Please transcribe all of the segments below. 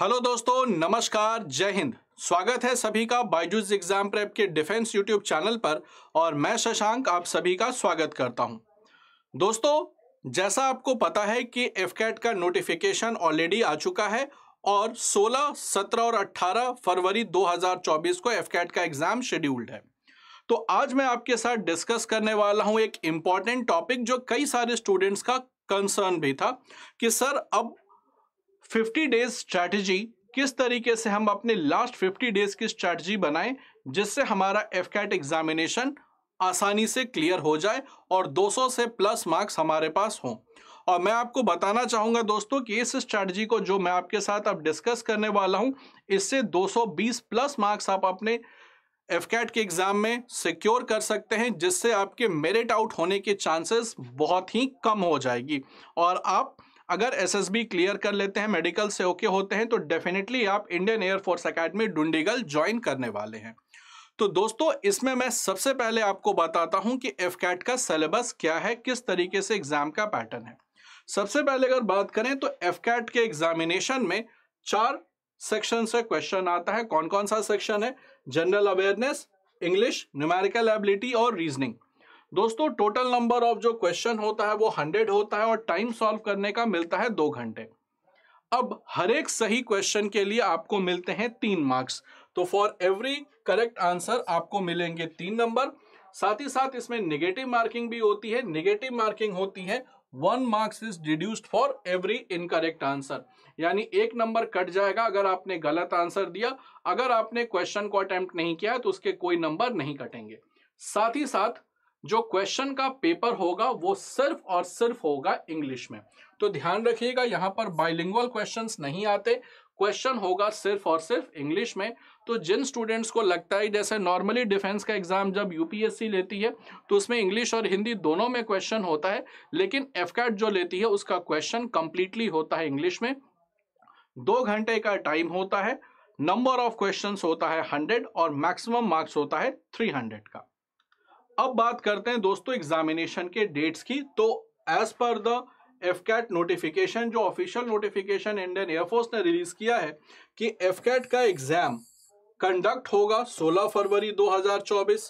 hello दोस्तों नमस्कार जय हिंद स्वागत है सभी का बाइजूज एग्जाम प्रेप के डिफेंस यूट्यूब चैनल पर और मैं शशांक आप सभी का स्वागत करता हूं दोस्तों जैसा आपको पता है कि एफ का नोटिफिकेशन ऑलरेडी आ चुका है और 16, 17 और 18 फरवरी 2024 को एफ का एग्जाम शेड्यूल्ड है तो आज मैं आपके साथ डिस्कस करने वाला हूँ एक इम्पॉर्टेंट टॉपिक जो कई सारे स्टूडेंट्स का कंसर्न भी था कि सर अब 50 डेज स्ट्रैटेजी किस तरीके से हम अपने लास्ट 50 डेज की स्ट्रैटेजी बनाएं जिससे हमारा एफ कैट एग्जामिनेशन आसानी से क्लियर हो जाए और 200 से प्लस मार्क्स हमारे पास हों और मैं आपको बताना चाहूँगा दोस्तों कि इस स्ट्रैटेजी को जो मैं आपके साथ अब डिस्कस करने वाला हूँ इससे 220 प्लस मार्क्स आप अपने एफ कैट के एग्ज़ाम में सिक्योर कर सकते हैं जिससे आपके मेरिट आउट होने के चांसेस बहुत ही कम हो जाएगी और आप अगर एसएसबी क्लियर कर लेते हैं मेडिकल से ओके okay होते हैं तो डेफिनेटली आप Indian air force academy Dundigal join करने वाले हैं तो दोस्तों इसमें मैं सबसे पहले आपको बताता हूं कि एफ का सिलेबस क्या है किस तरीके से एग्जाम का पैटर्न है सबसे पहले अगर बात करें तो एफ के एग्जामिनेशन में चार सेक्शन से क्वेश्चन आता है कौन कौन सा सेक्शन है general awareness English numerical ability और रीजनिंग दोस्तों टोटल नंबर ऑफ जो क्वेश्चन होता है वो हंड्रेड होता है और टाइम सॉल्व करने का मिलता है दो घंटे अब हर एक सही क्वेश्चन के लिए आपको मिलते हैं तीन मार्क्स तो फॉर एवरी करेक्ट आंसर आपको मिलेंगे तीन नंबर साथ ही साथ इसमें नेगेटिव मार्किंग भी होती है नेगेटिव मार्किंग होती है one marks is deducted for every incorrect answer यानी एक नंबर कट जाएगा अगर आपने गलत आंसर दिया अगर आपने क्वेश्चन को अटेम्प्ट नहीं किया तो उसके कोई नंबर नहीं कटेंगे साथ ही साथ जो क्वेश्चन का पेपर होगा वो सिर्फ और सिर्फ होगा इंग्लिश में तो ध्यान रखिएगा यहाँ पर बाइलिंगुअल क्वेश्चंस नहीं आते क्वेश्चन होगा सिर्फ और सिर्फ इंग्लिश में तो जिन स्टूडेंट्स को लगता है जैसे नॉर्मली डिफेंस का एग्जाम जब यूपीएससी लेती है तो उसमें इंग्लिश और हिंदी दोनों में क्वेश्चन होता है लेकिन एफकैट जो लेती है उसका क्वेश्चन कंप्लीटली होता है इंग्लिश में दो घंटे का टाइम होता है नंबर ऑफ क्वेश्चन होता है हंड्रेड और मैक्सिमम मार्क्स होता है थ्री हंड्रेड का अब बात करते हैं दोस्तों एग्जामिनेशन के डेट्स की तो as per the AFCAT notification जो ऑफिशियल नोटिफिकेशन इंडियन एयरफोर्स ने रिलीज किया है कि एफ कैट का एग्जाम कंडक्ट होगा 16 फरवरी 2024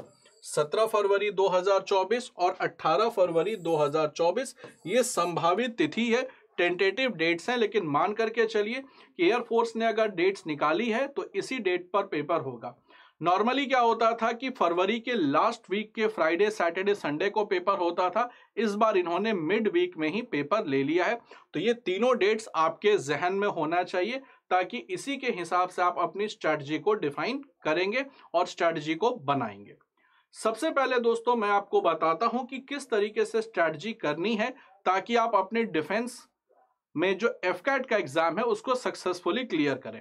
17 फरवरी 2024 और 18 फरवरी 2024 ये संभावित तिथि है टेंटेटिव डेट्स हैं लेकिन मान करके चलिए कि एयरफोर्स ने अगर डेट्स निकाली है तो इसी डेट पर पेपर होगा नॉर्मली क्या होता था कि फरवरी के लास्ट वीक के फ्राइडे सैटरडे संडे को पेपर होता था इस बार इन्होंने मिड वीक में ही पेपर ले लिया है तो ये तीनों डेट्स आपके जहन में होना चाहिए ताकि इसी के हिसाब से आप अपनी स्ट्रेटजी को डिफाइन करेंगे और स्ट्रेटजी को बनाएंगे सबसे पहले दोस्तों मैं आपको बताता हूं कि किस तरीके से स्ट्रेटजी करनी है ताकि आप अपने डिफेंस में जो एफ का एग्जाम है उसको सक्सेसफुली क्लियर करें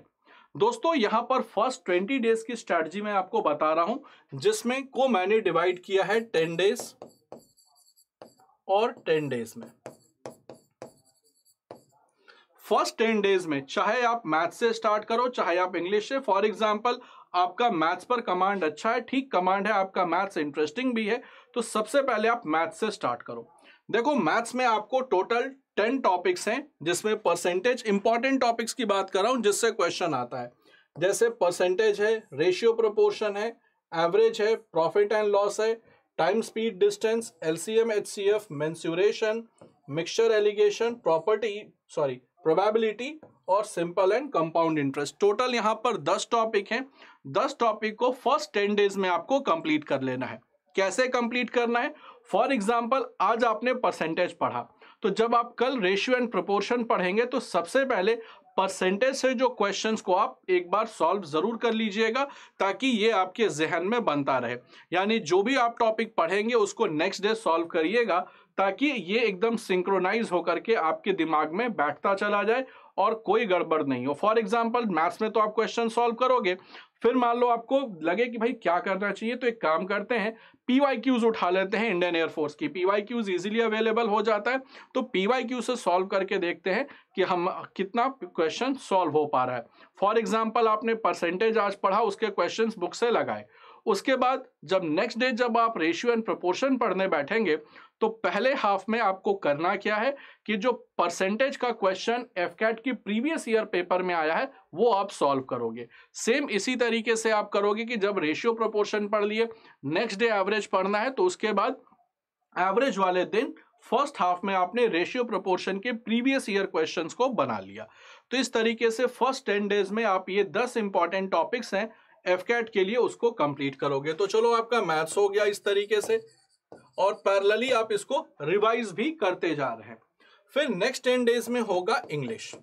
दोस्तों यहां पर फर्स्ट ट्वेंटी डेज की स्ट्रेटजी मैं आपको बता रहा हूं जिसमें को मैंने डिवाइड किया है टेन डेज और टेन डेज में फर्स्ट टेन डेज में चाहे आप मैथ से स्टार्ट करो चाहे आप इंग्लिश से फॉर एग्जाम्पल आपका मैथ्स पर कमांड अच्छा है ठीक कमांड है आपका मैथ्स इंटरेस्टिंग भी है तो सबसे पहले आप मैथ से स्टार्ट करो देखो मैथ्स में आपको टोटल टेन टॉपिक्स हैं जिसमें परसेंटेज इंपॉर्टेंट टॉपिक्स की बात कर रहा हूं जिससे क्वेश्चन आता है जैसे परसेंटेज है रेशियो प्रोपोर्शन है एवरेज है प्रॉफिट एंड लॉस है time speed distance L C M H C F mensuration mixture alligation property sorry probability और simple and compound interest total यहाँ पर दस टॉपिक हैं दस टॉपिक को फर्स्ट टेन डेज में आपको कंप्लीट कर लेना है कैसे कंप्लीट करना है फॉर एग्जाम्पल आज आपने परसेंटेज पढ़ा तो जब आप कल रेशियो एंड प्रोपोर्शन पढ़ेंगे तो सबसे पहले परसेंटेज से जो क्वेश्चंस को आप एक बार सॉल्व ज़रूर कर लीजिएगा ताकि ये आपके जहन में बनता रहे यानी जो भी आप टॉपिक पढ़ेंगे उसको नेक्स्ट डे सॉल्व करिएगा ताकि ये एकदम सिंक्रोनाइज होकर के आपके दिमाग में बैठता चला जाए और कोई गड़बड़ नहीं हो फॉर एग्जाम्पल मैथ्स में तो आप क्वेश्चन सॉल्व करोगे फिर मान लो आपको लगे कि भाई क्या करना चाहिए तो एक काम करते हैं पीवाईक्यूज उठा लेते हैं इंडियन एयरफोर्स की पीवाईक्यूज इजीली अवेलेबल हो जाता है तो पीवाईक्यू से सॉल्व करके देखते हैं कि हम कितना क्वेश्चन सॉल्व हो पा रहा है फॉर एग्जाम्पल आपने परसेंटेज आज पढ़ा उसके क्वेश्चन बुक से लगाए उसके बाद जब नेक्स्ट डे जब आप रेशियो एंड प्रपोर्शन पढ़ने बैठेंगे तो पहले हाफ में आपको करना क्या है कि जो परसेंटेज का क्वेश्चन एफ कैट की प्रीवियस ईयर पेपर में आया है वो आप सॉल्व करोगे सेम इसी तरीके से आप करोगे कि जब रेशियो प्रोपोर्शन पढ़ लिए नेक्स्ट डे एवरेज पढ़ना है तो उसके बाद एवरेज वाले दिन फर्स्ट हाफ में आपने रेशियो प्रोपोर्शन के प्रीवियस ईयर क्वेश्चंस को बना लिया तो इस तरीके से फर्स्ट टेन डेज में आप ये दस इंपॉर्टेंट टॉपिक्स हैं एफकेट के लिए उसको कंप्लीट करोगे तो चलो आपका मैथ्स हो गया इस तरीके से और पैरलली आप इसको रिवाइज भी करते जा रहे हैं फिर नेक्स्ट टेन डेज में होगा इंग्लिश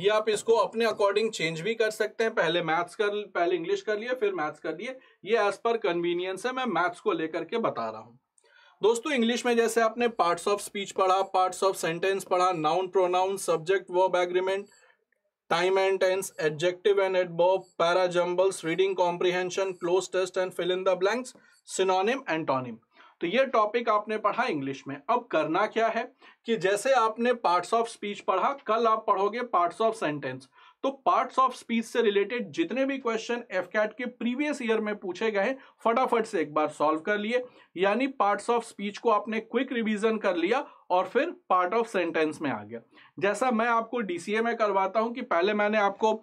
ये आप इसको अपने अकॉर्डिंग चेंज भी कर सकते हैं पहले मैथ्स कर पहले इंग्लिश कर लिए फिर मैथ्स कर लिए ये एज पर कन्वीनियंस है मैं मैथ्स को लेकर के बता रहा हूँ दोस्तों इंग्लिश में जैसे आपने पार्ट्स ऑफ स्पीच पढ़ा पार्ट्स ऑफ सेंटेंस पढ़ा noun pronoun subject verb agreement time and tense adjective and adverb parajumbles reading comprehension cloze test and fill in the blanks synonym antonym तो ये टॉपिक आपने पढ़ा English में अब करना क्या है कि जैसे आपने पार्ट्स ऑफ स्पीच पढ़ा कल आप पढ़ोगे पार्ट्स ऑफ सेंटेंस तो पार्ट्स ऑफ स्पीच से रिलेटेड जितने भी क्वेश्चन एफ कैट के प्रीवियस ईयर में पूछे गए फटाफट से एक बार सॉल्व कर लिए यानी पार्ट्स ऑफ स्पीच को आपने क्विक रिवीजन कर लिया और फिर पार्ट ऑफ सेंटेंस में आ गया जैसा मैं आपको डीसीए में करवाता हूं कि पहले मैंने आपको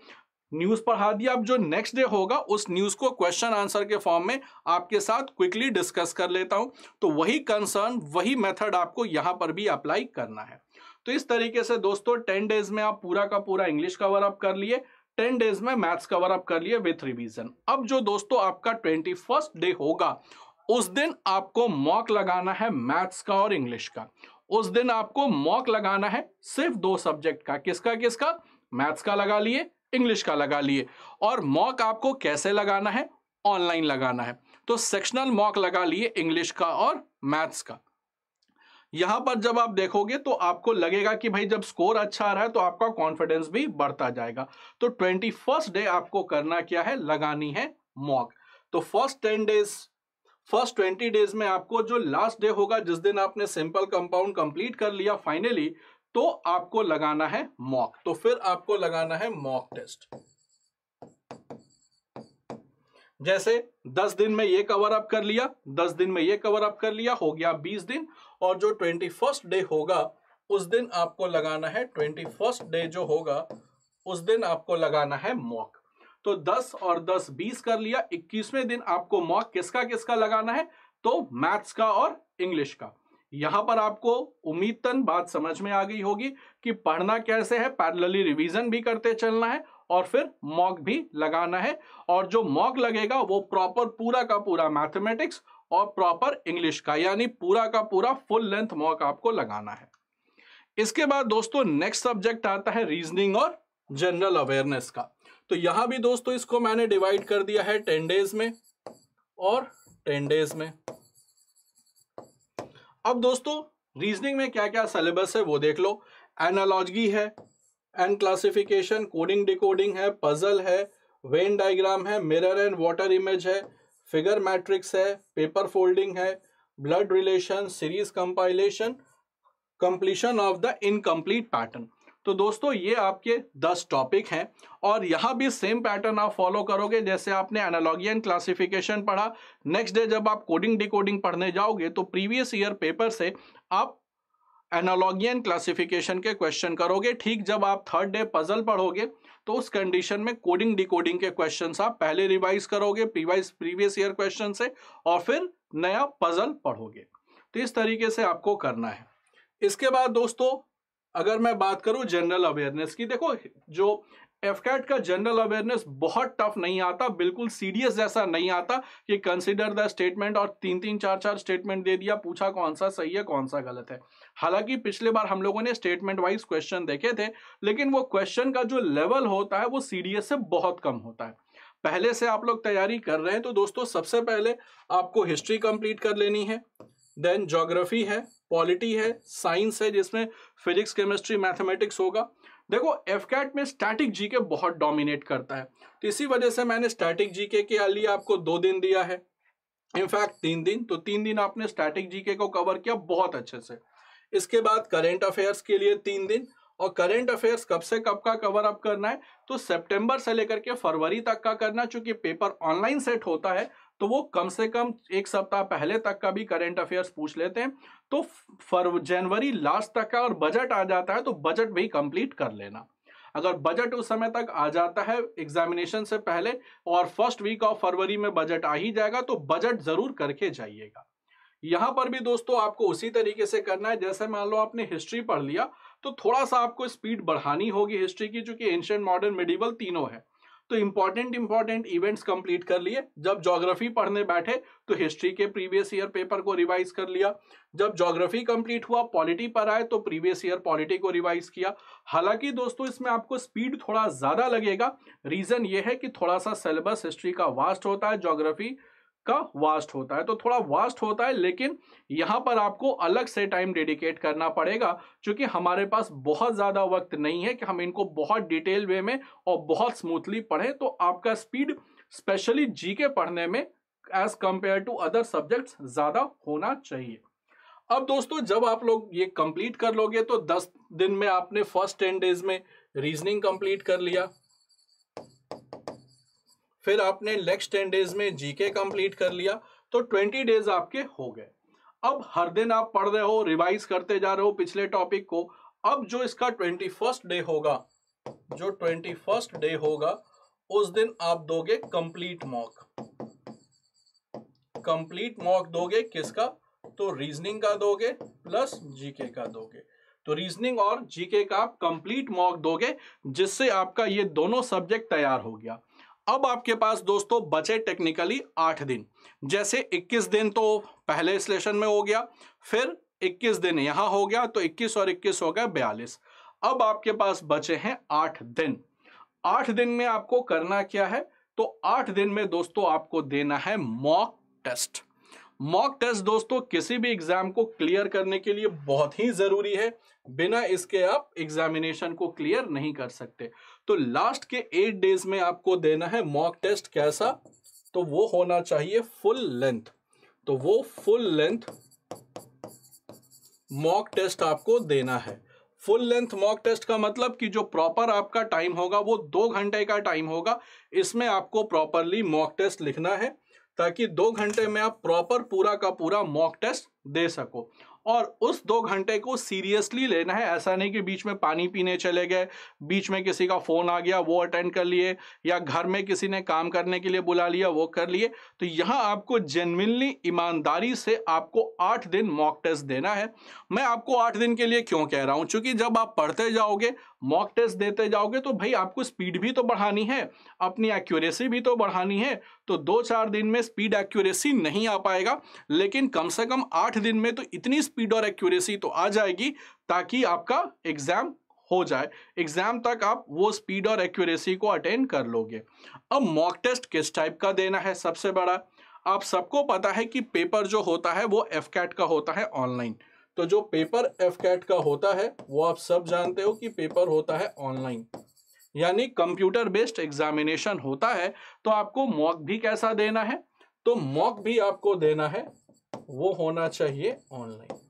न्यूज पढ़ा दिया अब जो नेक्स्ट डे होगा उस न्यूज को क्वेश्चन आंसर के फॉर्म में आपके साथ क्विकली डिस्कस कर लेता हूं तो वही कंसर्न वही मेथड आपको यहां पर भी अप्लाई करना है तो इस तरीके से दोस्तों टेन डेज में आप पूरा का पूरा इंग्लिश कवर अप कर लिए टेन डेज में मैथ्स कवर अप कर लिए विथ रिवीजन अब जो दोस्तों आपका ट्वेंटी फर्स्ट डे होगा उस दिन आपको मॉक लगाना है मैथ्स का और इंग्लिश का उस दिन आपको मॉक लगाना है सिर्फ दो सब्जेक्ट का किसका किसका मैथ्स का लगा लिए इंग्लिश का लगा लिए और मॉक आपको कैसे लगाना है ऑनलाइन लगाना है तो सेक्शनल मॉक लगा लिए इंग्लिश का और मैथ्स का यहां पर जब आप देखोगे तो आपको लगेगा कि भाई जब स्कोर अच्छा आ रहा है तो आपका कॉन्फिडेंस भी बढ़ता जाएगा तो ट्वेंटी फर्स्ट डे आपको करना क्या है लगानी है मॉक तो first ten days first twenty days में आपको जो लास्ट डे होगा जिस दिन आपने सिंपल कंपाउंड कंप्लीट कर लिया फाइनली तो आपको लगाना है मॉक तो फिर आपको लगाना है मॉक टेस्ट जैसे 10 दिन में ये कवर अप कर लिया 10 दिन में ये कवर अप कर लिया हो गया 20 दिन और जो ट्वेंटी फर्स्ट डे होगा उस दिन आपको लगाना है ट्वेंटी फर्स्ट डे जो होगा उस दिन आपको लगाना है मॉक तो 10 और 10 20 कर लिया 21वें दिन आपको मॉक किसका किसका लगाना है तो मैथ्स का और इंग्लिश का यहां पर आपको उम्मीद तन बात समझ में आ गई होगी कि पढ़ना कैसे है पैरलली रिवीजन भी करते चलना है और फिर मॉक भी लगाना है और जो मॉक लगेगा वो प्रॉपर पूरा का पूरा मैथमेटिक्स और प्रॉपर इंग्लिश का यानी पूरा का पूरा फुल लेंथ मॉक आपको लगाना है इसके बाद दोस्तों नेक्स्ट सब्जेक्ट आता है रीजनिंग और जनरल अवेयरनेस का तो यहां भी दोस्तों इसको मैंने डिवाइड कर दिया है टेन डेज में और टेन डेज में अब दोस्तों रीजनिंग में क्या क्या सिलेबस है वो देख लो एनालॉजी है एंड क्लासिफिकेशन कोडिंग डिकोडिंग है पजल है वेन डायग्राम है मिरर एंड वाटर इमेज है फिगर मैट्रिक्स है पेपर फोल्डिंग है blood relation series compilation completion of the incomplete pattern तो दोस्तों ये आपके दस टॉपिक हैं और यहाँ भी सेम पैटर्न आप फॉलो करोगे जैसे आपने एनालॉगियन क्लासिफिकेशन पढ़ा नेक्स्ट डे जब आप कोडिंग डिकोडिंग पढ़ने जाओगे तो प्रीवियस ईयर पेपर से आप एनालॉगियन क्लासिफिकेशन के क्वेश्चन करोगे ठीक जब आप थर्ड डे पजल पढ़ोगे तो उस कंडीशन में कोडिंग डिकोडिंग के क्वेश्चन आप पहले रिवाइज करोगे प्रीवाइज प्रीवियस ईयर क्वेश्चन से और फिर नया पजल पढ़ोगे तो इस तरीके से आपको करना है इसके बाद दोस्तों अगर मैं बात करूं जनरल अवेयरनेस की देखो जो एफकेट का जनरल अवेयरनेस बहुत टफ नहीं आता बिल्कुल सीडीएस जैसा नहीं आता कि कंसिडर द स्टेटमेंट और तीन तीन चार चार स्टेटमेंट दे दिया पूछा कौन सा सही है कौन सा गलत है हालांकि पिछले बार हम लोगों ने स्टेटमेंट वाइज क्वेश्चन देखे थे लेकिन वो क्वेश्चन का जो लेवल होता है वो सीडीएस से बहुत कम होता है पहले से आप लोग तैयारी कर रहे हैं तो दोस्तों सबसे पहले आपको हिस्ट्री कंप्लीट कर लेनी है देन जोग्राफी है पॉलिटी है साइंस है जिसमें फिजिक्स केमिस्ट्री मैथमेटिक्स होगा देखो एफ कैट में स्टैटिक जी के बहुत डोमिनेट करता है तो इसी वजह से मैंने स्टैटिक जी के लिए आपको दो दिन दिया है इनफैक्ट तीन दिन तो तीन दिन आपने स्टैटिक जीके को कवर किया बहुत अच्छे से इसके बाद करेंट अफेयर्स के लिए तीन दिन और करेंट अफेयर्स कब से कब का कवर अप करना है तो सितंबर से लेकर के फरवरी तक का करना चूंकि पेपर ऑनलाइन सेट होता है तो वो कम से कम एक सप्ताह पहले तक का भी करेंट अफेयर्स पूछ लेते हैं तो जनवरी लास्ट तक का और बजट आ जाता है तो बजट भी कंप्लीट कर लेना अगर बजट उस समय तक आ जाता है एग्जामिनेशन से पहले और फर्स्ट वीक ऑफ फरवरी में बजट आ ही जाएगा तो बजट जरूर करके जाइएगा यहां पर भी दोस्तों आपको उसी तरीके से करना है जैसे मान लो आपने हिस्ट्री पढ़ लिया तो थोड़ा सा आपको स्पीड बढ़ानी होगी हिस्ट्री की चूंकि एंशियंट मॉडर्न मेडिवल तीनों है तो इंपॉर्टेंट इंपॉर्टेंट इवेंट्स कंप्लीट कर लिए जब ज्योग्राफी पढ़ने बैठे तो हिस्ट्री के प्रीवियस ईयर पेपर को रिवाइज कर लिया जब ज्योग्राफी कंप्लीट हुआ पॉलिटी पर आए तो प्रीवियस ईयर पॉलिटी को रिवाइज किया हालांकि दोस्तों इसमें आपको स्पीड थोड़ा ज़्यादा लगेगा रीज़न ये है कि थोड़ा सा सिलेबस हिस्ट्री का वास्ट होता है ज्योग्राफी का वास्ट होता है तो थोड़ा वास्ट होता है लेकिन यहाँ पर आपको अलग से टाइम डेडिकेट करना पड़ेगा क्योंकि हमारे पास बहुत ज़्यादा वक्त नहीं है कि हम इनको बहुत डिटेल वे में और बहुत स्मूथली पढ़ें तो आपका स्पीड स्पेशली जी पढ़ने में as compared to other subjects ज़्यादा होना चाहिए अब दोस्तों जब आप लोग ये कंप्लीट कर लोगे तो 10 दिन में आपने फर्स्ट 10 डेज में रीजनिंग कंप्लीट कर लिया फिर आपने नेक्स्ट टेन डेज में जीके कंप्लीट कर लिया तो ट्वेंटी डेज आपके हो गए अब हर दिन आप पढ़ रहे हो रिवाइज करते जा रहे हो पिछले टॉपिक को अब जो इसका ट्वेंटी फर्स्ट डे होगा जो ट्वेंटी फर्स्ट डे होगा उस दिन आप दोगे कंप्लीट मॉक कंप्लीट मॉक दोगे किसका तो रीजनिंग का दोगे प्लस जीके का दोगे तो रीजनिंग और जीके का आप कंप्लीट मॉक दोगे जिससे आपका ये दोनों सब्जेक्ट तैयार हो गया अब आपके पास दोस्तों बचे टेक्निकली आठ दिन जैसे 21 दिन तो पहले सेशन में हो गया फिर 21 दिन यहां हो गया तो 21 और 21 हो गया बयालीस अब आपके पास बचे हैं आठ दिन आठ दिन में आपको करना क्या है तो आठ दिन में दोस्तों आपको देना है मॉक टेस्ट मॉक टेस्ट दोस्तों किसी भी एग्जाम को क्लियर करने के लिए बहुत ही जरूरी है बिना इसके आप एग्जामिनेशन को क्लियर नहीं कर सकते तो लास्ट के एट डेज में आपको देना है मॉक टेस्ट कैसा तो वो होना चाहिए फुल लेंथ तो वो फुल लेंथ मॉक टेस्ट आपको देना है फुल लेंथ मॉक टेस्ट का मतलब कि जो प्रॉपर आपका टाइम होगा वो दो घंटे का टाइम होगा इसमें आपको प्रॉपरली मॉक टेस्ट लिखना है ताकि दो घंटे में आप प्रॉपर पूरा का पूरा मॉक टेस्ट दे सको और उस दो घंटे को सीरियसली लेना है ऐसा नहीं कि बीच में पानी पीने चले गए बीच में किसी का फ़ोन आ गया वो अटेंड कर लिए या घर में किसी ने काम करने के लिए बुला लिया वो कर लिए तो यहाँ आपको जेनविनली ईमानदारी से आपको आठ दिन मॉक टेस्ट देना है मैं आपको आठ दिन के लिए क्यों कह रहा हूँ चूँकि जब आप पढ़ते जाओगे मॉक टेस्ट देते जाओगे तो भाई आपको स्पीड भी तो बढ़ानी है अपनी एक्यूरेसी भी तो बढ़ानी है तो दो चार दिन में स्पीड एक्यूरेसी नहीं आ पाएगा लेकिन कम से कम आठ दिन में तो इतनी स्पीड और एक्यूरेसी तो आ जाएगी ताकि आपका एग्जाम हो जाए एग्जाम तक आप वो स्पीड और एक्यूरेसी को अटेंड कर लोगे अब मॉक टेस्ट किस टाइप का देना है सबसे बड़ा आप सबको पता है कि पेपर जो होता है वो एफ का होता है ऑनलाइन तो जो पेपर एफ कैट का होता है वो आप सब जानते हो कि पेपर होता है ऑनलाइन यानी कंप्यूटर बेस्ड एग्जामिनेशन होता है तो आपको मॉक भी कैसा देना है तो मॉक भी आपको देना है वो होना चाहिए ऑनलाइन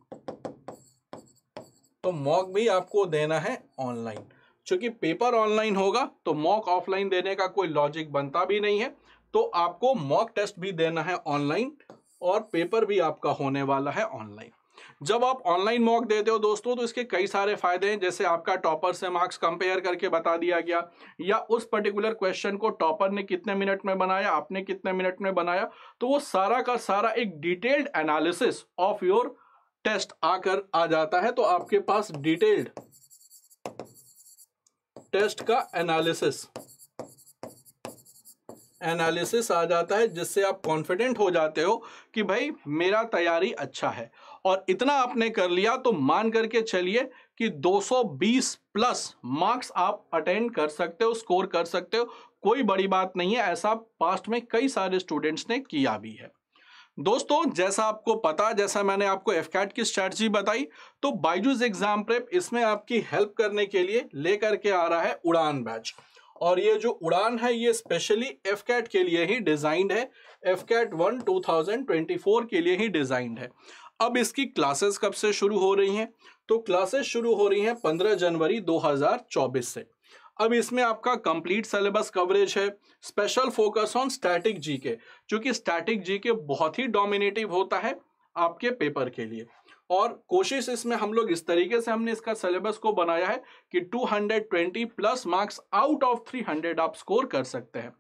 तो मॉक भी आपको देना है ऑनलाइन चूंकि पेपर ऑनलाइन होगा तो मॉक ऑफलाइन देने का कोई लॉजिक बनता भी नहीं है तो आपको मॉक टेस्ट भी देना है ऑनलाइन और पेपर भी आपका होने वाला है ऑनलाइन जब आप ऑनलाइन मॉक देते हो दोस्तों तो इसके कई सारे फायदे हैं जैसे आपका टॉपर से मार्क्स कंपेयर करके बता दिया गया या उस पर्टिकुलर क्वेश्चन को टॉपर ने कितने मिनट में बनाया आपने कितने मिनट में बनाया तो वो सारा का सारा एक detailed analysis of your test आकर आ जाता है तो आपके पास डिटेल्ड टेस्ट का एनालिसिस एनालिसिस आ जाता है जिससे आप कॉन्फिडेंट हो जाते हो कि भाई मेरा तैयारी अच्छा है और इतना आपने कर लिया तो मान करके चलिए कि 220 प्लस मार्क्स आप अटेंड कर सकते हो स्कोर कर सकते हो कोई बड़ी बात नहीं है ऐसा पास्ट में कई सारे स्टूडेंट्स ने किया भी है दोस्तों जैसा आपको पता जैसा मैंने आपको एफ कैट की स्ट्रैटी बताई तो बाइजूज एग्जाम प्रेप इसमें आपकी हेल्प करने के लिए लेकर के आ रहा है उड़ान बैच और ये जो उड़ान है ये स्पेशली एफ कैट के लिए ही डिजाइंड है AFCAT one two thousand twenty four के लिए ही डिजाइंड है अब इसकी क्लासेस कब से शुरू हो रही हैं तो क्लासेस शुरू हो रही हैं 15 जनवरी 2024 से अब इसमें आपका कंप्लीट सिलेबस कवरेज है special focus on static ji GK चूंकि स्टैटिक जी के बहुत ही डोमिनेटिव होता है आपके पेपर के लिए और कोशिश इसमें हम लोग इस तरीके से हमने इसका सिलेबस को बनाया है कि 220 प्लस मार्क्स आउट ऑफ 300 आप स्कोर कर सकते हैं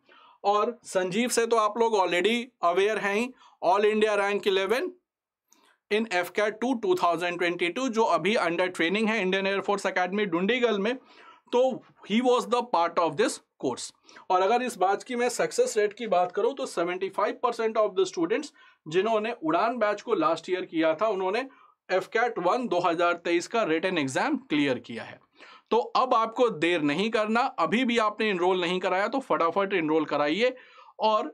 और संजीव से तो आप लोग ऑलरेडी अवेयर हैं ही ऑल इंडिया रैंक इन एफ कैर टू टू जो अभी अंडर ट्रेनिंग है इंडियन एयरफोर्स अकेडमी डुंडीगल में तो he was the part of this course और अगर इस बात की मैं सक्सेस रेट की बात करूं तो 75 परसेंट ऑफ द स्टूडेंट्स जिन्होंने उड़ान बैच को लास्ट ईयर किया था उन्होंने एफ कैट वन दो का रिटर्न एग्जाम क्लियर किया है तो अब आपको देर नहीं करना अभी भी आपने इनरोल नहीं कराया तो फटाफट इनरोल कराइए और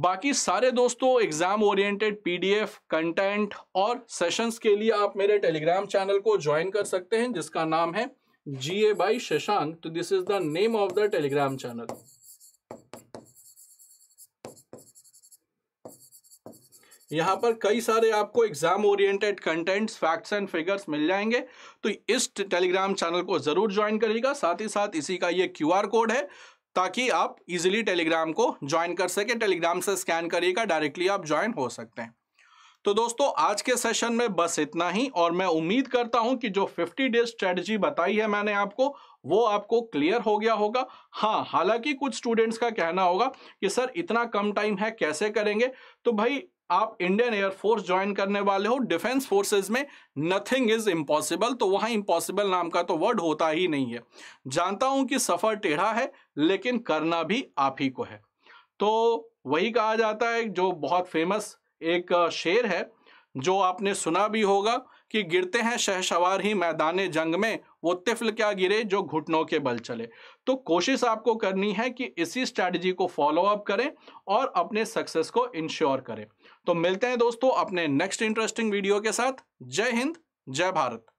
बाकी सारे दोस्तों एग्जाम ओरिएंटेड पीडीएफ कंटेंट और सेशंस के लिए आप मेरे टेलीग्राम चैनल को ज्वाइन कर सकते हैं जिसका नाम है जी ए बाई शशांक तो this is the name of the Telegram channel यहाँ पर कई सारे आपको exam oriented contents facts and figures मिल जाएंगे तो इस टेलीग्राम चैनल को जरूर ज्वाइन करिएगा साथ ही साथ इसी का ये क्यूआर कोड है ताकि आप इजीली टेलीग्राम को ज्वाइन कर सके टेलीग्राम से स्कैन करिएगा डायरेक्टली आप ज्वाइन हो सकते हैं तो दोस्तों आज के सेशन में बस इतना ही और मैं उम्मीद करता हूं कि जो 50 डेज स्ट्रेटजी बताई है मैंने आपको वो आपको क्लियर हो गया होगा हाँ हालांकि कुछ स्टूडेंट्स का कहना होगा कि सर इतना कम टाइम है कैसे करेंगे तो भाई आप इंडियन एयरफोर्स ज्वाइन करने वाले हो डिफेंस फोर्सेज में नथिंग इज इम्पॉसिबल तो वहां इम्पॉसिबल नाम का तो वर्ड होता ही नहीं है जानता हूं कि सफर टेढ़ा है लेकिन करना भी आप ही को है तो वही कहा जाता है जो बहुत फेमस एक शेर है जो आपने सुना भी होगा कि गिरते हैं शहशवार ही मैदान जंग में वो तिफल क्या गिरे जो घुटनों के बल चले तो कोशिश आपको करनी है कि इसी स्ट्रैटेजी को फॉलो अप करें और अपने सक्सेस को इंश्योर करें तो मिलते हैं दोस्तों अपने नेक्स्ट इंटरेस्टिंग वीडियो के साथ जय हिंद जय भारत